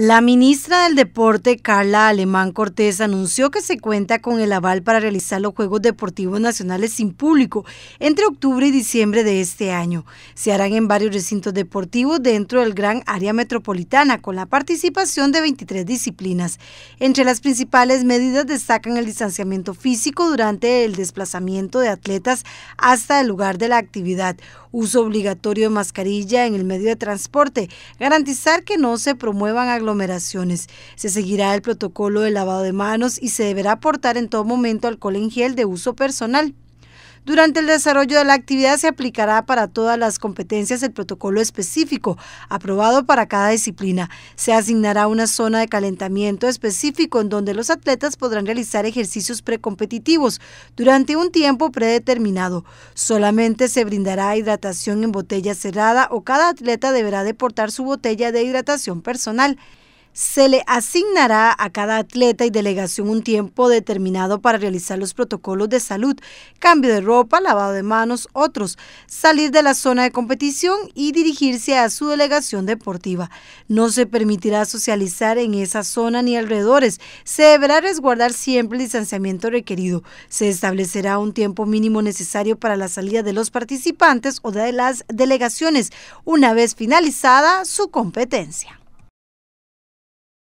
La ministra del Deporte, Carla Alemán Cortés, anunció que se cuenta con el aval para realizar los Juegos Deportivos Nacionales sin público entre octubre y diciembre de este año. Se harán en varios recintos deportivos dentro del gran área metropolitana, con la participación de 23 disciplinas. Entre las principales medidas destacan el distanciamiento físico durante el desplazamiento de atletas hasta el lugar de la actividad, uso obligatorio de mascarilla en el medio de transporte, garantizar que no se promuevan aglomeraciones aglomeraciones. Se seguirá el protocolo de lavado de manos y se deberá aportar en todo momento alcohol en gel de uso personal. Durante el desarrollo de la actividad se aplicará para todas las competencias el protocolo específico, aprobado para cada disciplina. Se asignará una zona de calentamiento específico en donde los atletas podrán realizar ejercicios precompetitivos durante un tiempo predeterminado. Solamente se brindará hidratación en botella cerrada o cada atleta deberá deportar su botella de hidratación personal se le asignará a cada atleta y delegación un tiempo determinado para realizar los protocolos de salud, cambio de ropa, lavado de manos, otros, salir de la zona de competición y dirigirse a su delegación deportiva. No se permitirá socializar en esa zona ni alrededores. Se deberá resguardar siempre el distanciamiento requerido. Se establecerá un tiempo mínimo necesario para la salida de los participantes o de las delegaciones una vez finalizada su competencia.